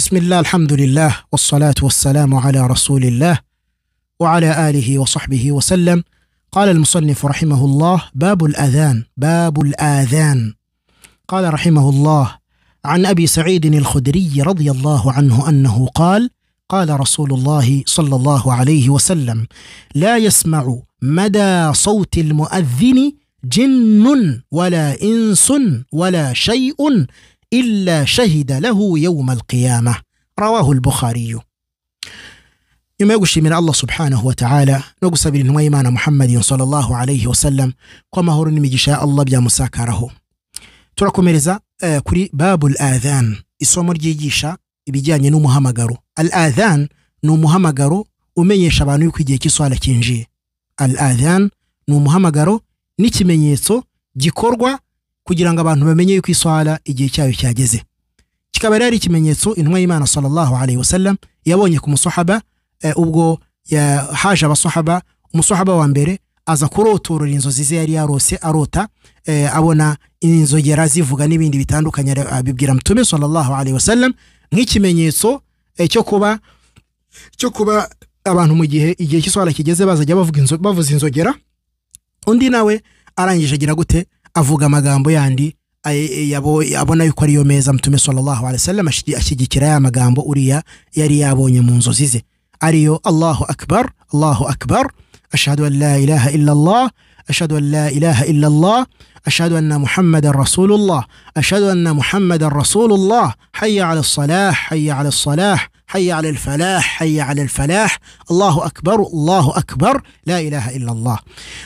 بسم الله الحمد لله والصلاة والسلام على رسول الله وعلى آله وصحبه وسلم قال المصنف رحمه الله باب الأذان باب الآذان قال رحمه الله عن أبي سعيد الخدري رضي الله عنه أنه قال قال رسول الله صلى الله عليه وسلم لا يسمع مدى صوت المؤذن جن ولا انس ولا شيء إلا شهد له يوم القيامة رواه البخاري يما يقول من الله سبحانه وتعالى نقص بن نويمان محمد صلى الله عليه وسلم كما هو نمجشاء الله بيا مساكره turakomereza kuri babul adhan isomo ryigisha ibijyanye n'umuhamagaro al adhan ni umuhamagaro umenyesha abantu yuko igihe cy'iswala kinjiye al adhan ni umuhamagaro n'ikimenyetso gikorwa kugira ngo abantu bamenye yuko iswara igihe cyayo cyageze kikaba rero ari ikimenyetso intumwa y'imana sallallahu alayhi wasallam yabonye ku musahaba eh, ubwo haje abasahaba umusahaba wa mbere aza kurotorora inzozi ze yari yarose arota eh, abona inzogera zivuga n'ibindi bitandukanye abibwira mutume sallallahu alayhi wasallam nk'ikimenyetso eh, cyo kuba cyo kuba abantu mu gihe igihe cy'iswara kigeze bazajya bavuza inzogera undi nawe arangije agira gute avuga amagambo yandi yabo yabona yuko ari yo meza mutume sallallahu alaihi wasallam ashyigikira ya magambo uriya yari yabonye mu nzozi ze ariyo allahu akbar allahu akbar ashhadu an la ilaha illa allah ashhadu an la ilaha illa allah ashhadu anna muhammadan rasulullah ashhadu anna muhammadan rasulullah hayya ala salah hayya ala salah حي على الفلاح حي على الفلاح الله أكبر الله أكبر لا إله إلا الله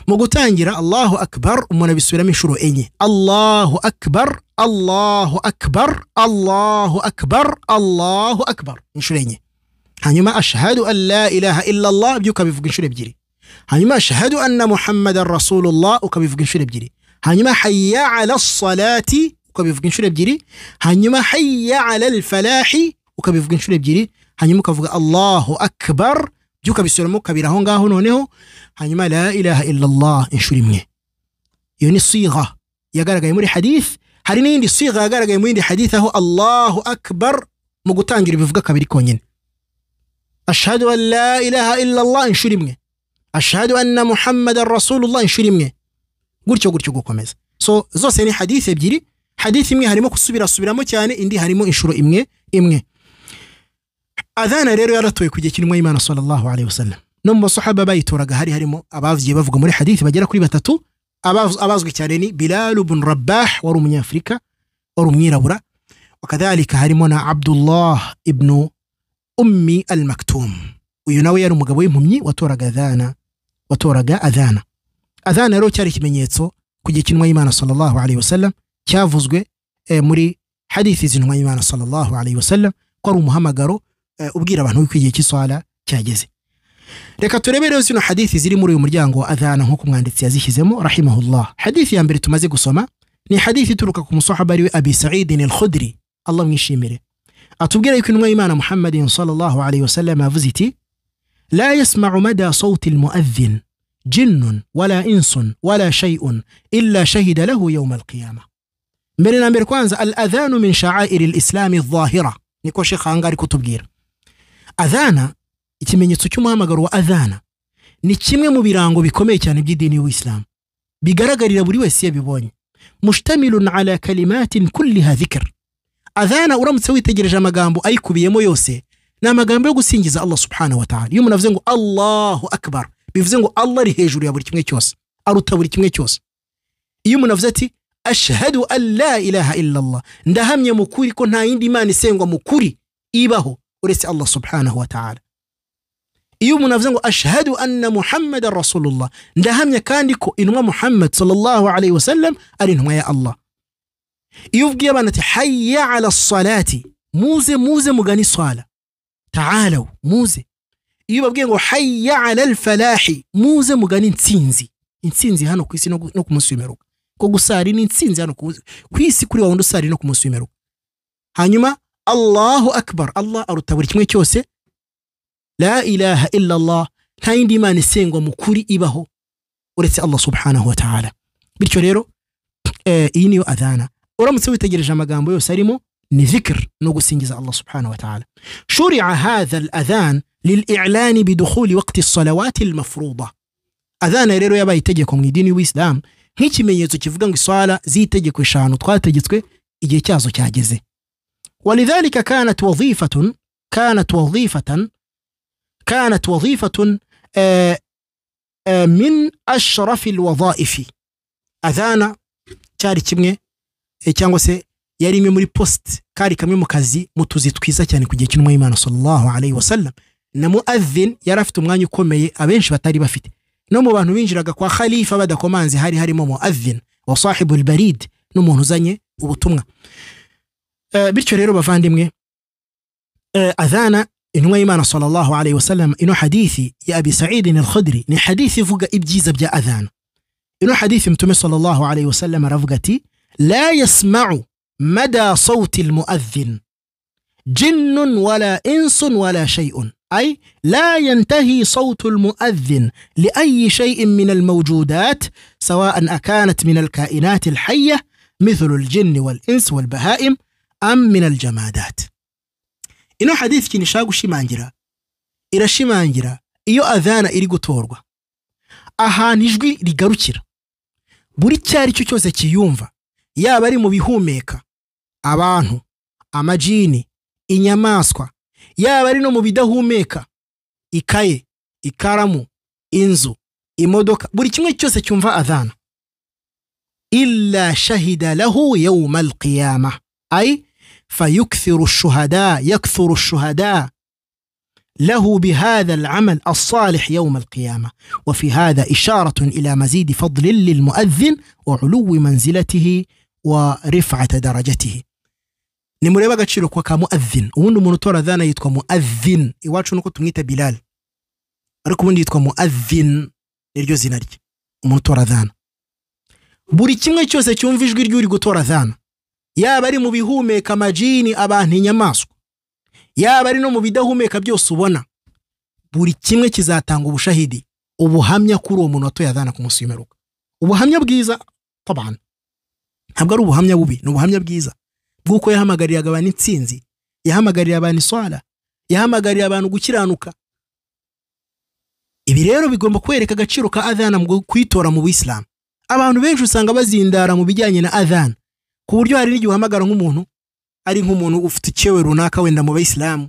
مقتانجر الله أكبر ومن بسلام شروع إني الله أكبر الله أكبر الله أكبر الله أكبر نشروع إني ما أشهد أن لا إله إلا الله بيوكا بيفقن شروع بجري ما أشهد أن محمد رسول الله بيفقن شروع بجري ما حي على الصلاة بيفقن شروع بجري ما حي على الفلاح ukabivuga inshuro ebyiri hanyuma ukavuga allahu akbar byo ukabisoramo ukabira aho ngaho noneho hanyuma la ilaha illa Allah inshuro imwe iyo ni siga yagaragaye muri hadith hari n'indi siga yagaragaye muri indi hadith aho allahu akbar mu gutangira bivuga kabiri konyine ashhadu an la ilaha illallah inshuro imwe ashhadu anna muhammadan rasulullah inshuro imwe gutyo gutyo gukomeza so zose ni hadith ebyiri hadith imwe harimo gusubirasubiramo cyane indi harimo inshuro imwe imwe أذانا رير يا رتوي كوجي كن ماي مانا صلى الله عليه وسلم نم صحابة باي تورا جهاري هري مو أباز جيبا في جمري حديث بجرا كوري بتاتو أباز أباز قتاريني بلال بن رباح ورومي أفريكا ورومي رورا وكذلك هري مونا عبد الله ابن أمي المكتوم وينوي رومي جبوي ممني وتورا جذانا وتورا جا أذانا أذانا رو تاريخ من يتسو كوجي كن ماي مانا صلى الله عليه وسلم كافوزجوي آه، مري حديث زين ماي مانا صلى الله عليه وسلم قرو مهما جرو ubwira abantu uko igihe cy'iswara cyageze reka turebe rero zino hadithi ziri muri uyu muryango wa adhana nk'uko umwanditsi yazishyizemo rahimahullah hadithi ya mbere tumaze gusoma ni hadithi ituruka ku musahaba ariwe abi saidin al khudri allah mwishimire atubwira yuko intumwa y'imana muhammadin sallallahu alayhi wasallam yavuze iti la yasma'u mada sauti almuadhin jinnun wala insun wala shay'un illa shahida lahu yawma alqiyama mbere na mbere kwanza al adhanu min sha'airi alislami adh-dhahira niko adhana ikimenyetso cy'umuhamagaro wa adhana ni kimwe mu birango bikomeye cyane by'idini y'uwisilamu bigaragarira buri wese yabibonye mushtamilun ala kalimatin kulliha dhikr adhana uramutse witegereje amagambo ayikubiyemo yose ni amagambo yo gusingiza allah subhanahu wa ta'ala iyo umuntu avuze ngo allahu akbar bivuze ngo allah ari hejuru ya buri kimwe cyose aruta buri kimwe cyose iyo umuntu avuze ati ashhadu an la ilaha illa allah ndahamye mu kuri ko nta yindi imana isengwa mu kuri ibaho uretse allah subhanahu wa ta'ala iyo umuntu avuze ngo ashahadu anna muhammada rasulullah ndahamya kandi ko intumwa muhammad sallallahu alayhi wasallam ari intumwa ya allah iyo ubwiye abana ati hayya ala salati muze muze mugane isala taalaw muze iyo babwiye ngo hayya ala alfalahi muze mugane intsinzi intsinzi hano ku isi no ku munsi w'imperuka ko gusari ni intsinzi hano ku isi kuri wa wundi usari no ku munsi w'imperuka hanyuma الله أكبر الله أرد توريك ما لا إله إلا الله تاين دي ما نسين ومكوري إباهو ورسي الله سبحانه وتعالى بيرتشو ليرو إيه إيني وأذانا ورم سوي تجير جامعان بيو سريمو نذكر نوغو سنجز الله سبحانه وتعالى شرع هذا الأذان للإعلان بدخول وقت الصلوات المفروضة أذانا ريرو يبا يتجيكم ديني ويسلام هيتي من يزو كيفغان صالة زي تجيكو شانو تقال تجيكو إجيكازو كازو كاجزي ولذلك كانت وظيفة كانت وظيفة كانت وظيفة من أشرف الوظائف أذانا cyari kimwe cyangwa se yari imwe muri posite kari kamwe mu kazi mu tuzi twiza cyane ku gihe cy'intumwa y'imana sallallahu alayhi wasallam na muadhin yari afite umwanya ukomeye abenshi batari bafite no mu bantu binjiraga kwa khalifa badakomanze hari harimo muadhin wa sahibu barid n'umuntu uzanye ubutumwa bityo rero bavandimwe adhana intumwa y'imana sallallahu alayhi wasallam ino hadithi ya abi saidin al-khudri ni hadithi ivuga ibyiza bya adhana ino hadithi mtume sallallahu alayhi wasallam aravuga ati la yasma'u mada sauti almuadhin jinnun wala insun wala shay'un أي لا ينتهي صوت المؤذن لأي شيء من الموجودات سواء أكانت من الكائنات الحية مثل الجن والإنس والبهائم aminal jamadati ino hadisi ikintu ishaka gushimangira irashimangira iyo avana iri gutorwa ahantu ijwi rigarukira buri icyo ari cyo cyose kiyumva yaba ari mu bihumeka abantu amajini inyamaswa yaba ari no mu bidahumeka ikaye ikaramu inzu imodoka buri kimwe cyose cyumva adhana illa shahida lahu yawma alqiyama فيكثر الشهداء يكثر الشهداء له بهذا العمل الصالح يوم القيامة وفي هذا إشارة إلى مزيد فضل للمؤذن وعلو منزلته ورفعة درجته nimureba agaciro kwa ka muadhin ubundi umuntu utora adhana yitwa muadhin iwacu nuko tumwita bilal ariko ubundi yitwa muadhin niryo zina rye umuntu utora adhana buri kimwe cyose cyumva ijwi ry'uri gutora adhana yaba ari mu bihumeka amajini abantu inyamaswa yaba ari no mu bidahumeka byose ubona buri kimwe kizatanga ubushahidi ubuhamya kuri uwo muntu watoye ku munsi w'imperuka ubuhamya bwiza bw'abantu ntabwo ari ubuhamya bubi ni ubuhamya bwiza bw'uko yahamagariye abantu insinzi yahamagariye abantu iswara yahamagarira abantu gukiranuka ibi rero bigomba kwereka agaciro ka Adhana mu kwitora mu buyisilamu abantu benshi usanga bazindara mu bijyanye na Adhana ku buryo hari n'igihe uhamagara nk'umuntu ari nk'umuntu ufite icyewe runaka wenda mu bayisilamu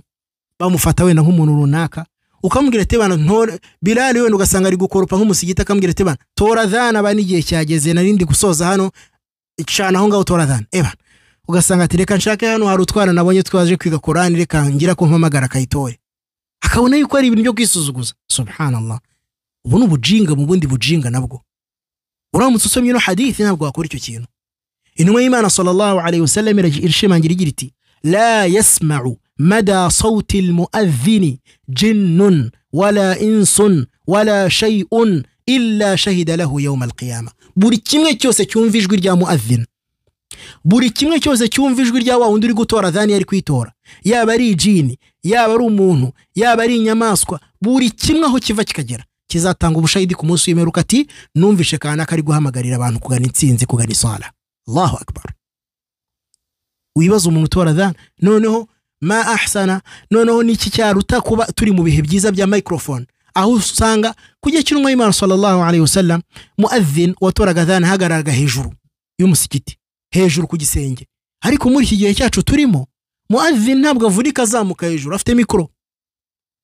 bamufata wenda nk'umuntu runaka ukamubwira ati bana ntore birari wenda ugasanga ari gukoropa nk'umusigiti akambwira ati tora dana ba n'igihe cyageze narindi gusoza hano cana aho ngaho tora dana eba eh, ugasanga ati reka nshake hano hari utwana nabonye twaje kwiga korani reka ngira ko mpamagara akayitore akabona yuko ari ibintu byo kwisuzuguza subhanallah ubu ni ubujinga mu bundi bujinga nabwo uramutse usomye ino hadithi ntabwo wakora icyo kintu intumwa y'imana sallallahu alayhi wa sallam irishimangira igira iti la yasma'u mada sawti almu'adhdhini jinnun wala insun wala shay'un illa shahida lahu alqiyama buri kimwe cyose cyumva ijwi rya mu'adhdhin buri kimwe cyose cyumva ijwi rya wa wundi uri gutora adhani yari kwitora yaba ari ijini yaba ari umuntu yaba ari inyamaswa buri kimwe aho kiva kikagera kizatanga ubushahidi ku munsi w'imperuka ati numvishe kanaka ari guhamagarira abantu kugana intsinzi kugana isara allahu akbar wibaza umuntu utora za noneho ma ahsana noneho n'iki cyaruta kuba turi mu bihe byiza bya microphone aho usanga ku gihe cy'intumwa y'imana sallallahu alayhi wasallam muadhin watoraga adhan ahagararaga hejuru y'umusigiti hejuru ku gisenge ariko muri iki gihe cyacu turimo muadvin ntabwo avunika azamuka hejuru afite mikoro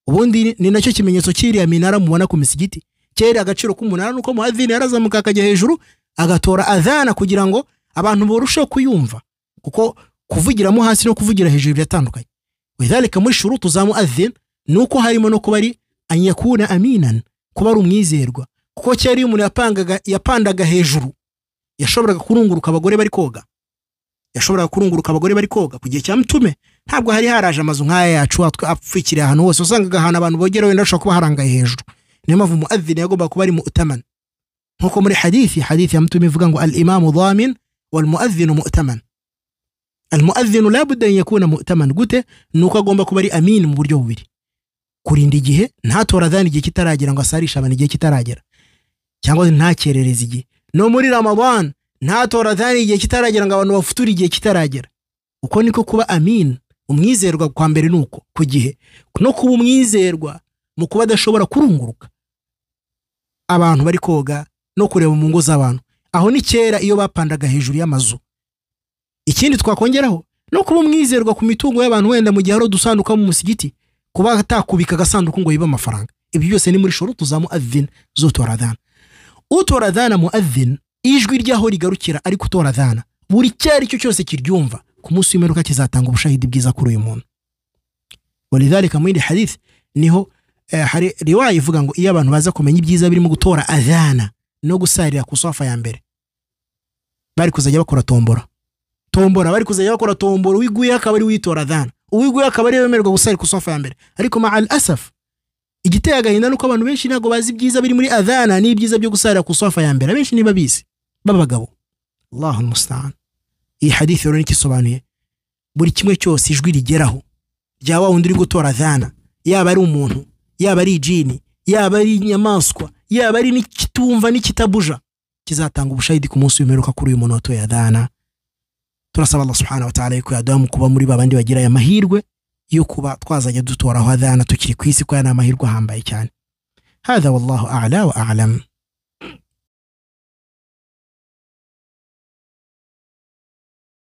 ubundi ni nacyo kimenyetso cy'iriya minara mubona ku misigiti kera agaciro k'umunara nuko muadhin yarazamuka akajya hejuru agatora adana kugira ngo abantu borusheho kuyumva kuko kuvugiramo hasi no kuvugira hejuru biratandukanye widarika muri shuru tuzamu azeni ni uko harimo no kuba ari anyakuna aminan kuba ari umwizerwa kuko kera iyo umuntu yapandaga hejuru yashoboraga kurunguruka abagore bari koga yashoboraga kurunguruka abagore bari koga ku gihe cya mutume ntabwo hari haraje amazu nk'aya yacu apfukiriye ahantu hose usangaga ahantu abantu bogera wenda hashobora kuba harangaye hejuru niyo mpamvu mu yagomba kuba ari mu utamana nkuko muri hadithi hadithi ya mutume ivuga ngo al imamu dhamin والمؤذن مؤتمن المؤذن labudde ان yakuna mu'taman gute ni uko agomba kuba ari amin mu buryo bubiri kurinda igihe ntatora adhani igihe kitaragera ngo asarishe abantu igihe kitaragera cyangwa ntakerereze igihe no muri ramadan ntatora adhani igihe kitaragera ngo abantu bafuture igihe kitaragera uko niko kuba amin umwizerwa kwa mbere ni uko ku gihe no kuba umwizerwa mu kuba adashobora kurunguruka abantu bari koga no kureba mu ngo z'abantu aho ni kera iyo bapandaga hejuru y'amazu ikindi twakongeraho no kuba umwizerwa ku mitungo y'abantu wenda mu gihe hari udusanduka mu musigiti kuba atakubika agasanduku ngo yibe amafaranga ibyo byose ni muri shoro tuzamu adhina zo toradana utoradana mu adhina ijwi ryaho rigarukira ari kutoradana buri cyari cyo cyose kiryumva ku munsi w'imperuka kizatanga ubushahidi bwiza kuri uyu muntu walidhalika mu yindi hadithi niho eh, hari riwaya ivuga ngo iyo abantu baza kumenya ibyiza birimo gutora adhana no gusarira ku safa ya mbere bari kuzajya bakora tombora tombora bari kuzajya bakora tombora uwiguyeho akaba ari witora dana uwiguyeho akaba ari wemererwa gusarira ku safa ya mbere ariko ma al asaf igiteye agahinda nuko abantu benshi ntabwo bazi ibyiza biri muri adhana n'ibyiza byo gusarira ku safa ya mbere abenshi niba bizi b'abagabo allahu musta'an iyi hadithi rero nicyo buri kimwe cyose ijwi rigeraho rya wa wundi uri gutora adhana yaba ari umuntu yaba ari ijini yaba ari inyamaswa yaba ari n'ikitumva n'ikitabuja kizatanga ubushahidi ku munsi w'imperuka kuri uyu muntu watoye adana turasaba Allah subhanahu wa ta'ala yuko kuba muri babandi bagira aya mahirwe yo kuba twazajya dutoraho adana tukiri ku isi ko aya ni amahirwe ahambaye cyane hadha wallahu a'la wa